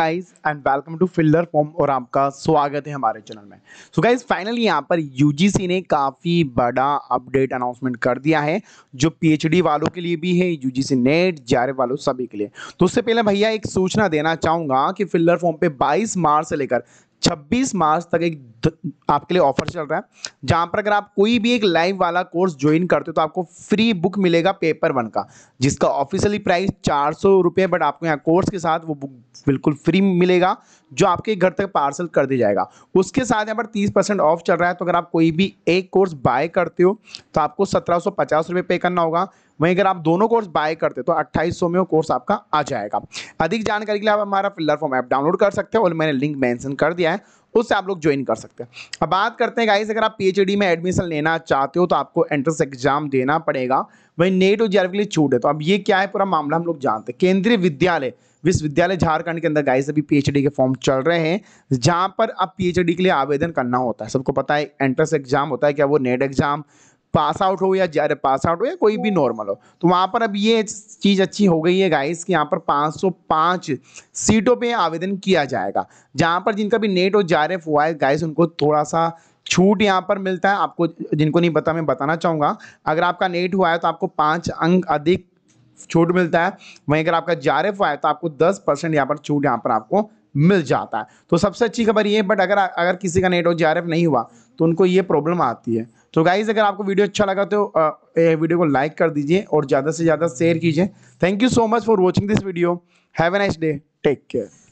Guys and welcome to fielder form और आपका स्वागत है हमारे चैनल में सो गाइज फाइनली यहाँ पर यूजीसी ने काफ़ी बड़ा अपडेट अनाउंसमेंट कर दिया है जो पीएचडी वालों के लिए भी है यूजीसी नेट जारे वालों सभी के लिए तो उससे पहले भैया एक सूचना देना चाहूँगा कि फिल्डर फॉर्म पे 22 मार्च से लेकर 26 मार्च तक एक आपके लिए ऑफर चल रहा है जहां पर अगर आप कोई भी एक लाइव वाला कोर्स ज्वाइन करते हो तो आपको फ्री बुक मिलेगा पेपर वन का जिसका ऑफिशियली प्राइस चार सौ रुपये बट आपको यहाँ कोर्स के साथ वो बुक बिल्कुल फ्री मिलेगा जो आपके घर तक पार्सल कर दिया जाएगा उसके साथ यहाँ पर तीस परसेंट ऑफ चल रहा है तो अगर आप कोई भी एक कोर्स बाय करते हो तो आपको सत्रह सौ पचास पे करना होगा वहीं अगर आप दोनों कोर्स बाय करते तो अट्ठाईस में वो कोर्स आपका आ जाएगा अधिक जानकारी के लिए आप हमारा फिल्लर फॉर्म ऐप डाउनलोड कर सकते हैं और मैंने लिंक मेंशन कर दिया है उससे आप लोग ज्वाइन कर सकते हैं अब बात करते हैं गाइस अगर आप पीएचडी में एडमिशन लेना चाहते हो तो आपको एंट्रेंस एग्जाम देना पड़ेगा वहीं नेट और जेआरएफ के लिए छूट है तो अब ये क्या है पूरा मामला हम लोग जानते हैं केंद्रीय विद्यालय विश्वविद्यालय झारखंड के अंदर गाइस अभी पीएचडी के फॉर्म चल रहे हैं जहाँ पर अब पीएचडी के लिए आवेदन करना होता है सबको पता है एंट्रेंस एग्जाम होता है क्या वो नेट एग्जाम पास आउट हो या अरे पास आउट हो या कोई भी नॉर्मल हम्म। हो तो वहाँ पर अब ये चीज़ अच्छी हो गई है गाइस कि यहाँ पर 505 सीटों पे आवेदन किया जाएगा जहाँ पर जिनका भी नेट और जारफ हुआ है गाइस उनको थोड़ा सा छूट यहाँ पर मिलता है आपको जिनको नहीं पता मैं बताना चाहूँगा अगर आपका नेट हुआ है तो आपको पाँच अंक अधिक छूट मिलता है वहीं अगर आपका हुआ है तो आपको दस परसेंट यहाँ पर छूट यहाँ पर आपको मिल जाता है तो सबसे अच्छी खबर ये है बट अगर अगर किसी का नेट और जे नहीं हुआ तो उनको ये प्रॉब्लम आती है तो गाइज़ अगर आपको वीडियो अच्छा लगा तो ये वीडियो को लाइक कर दीजिए और ज़्यादा से ज़्यादा शेयर कीजिए thank you so much for watching this video have a nice day take care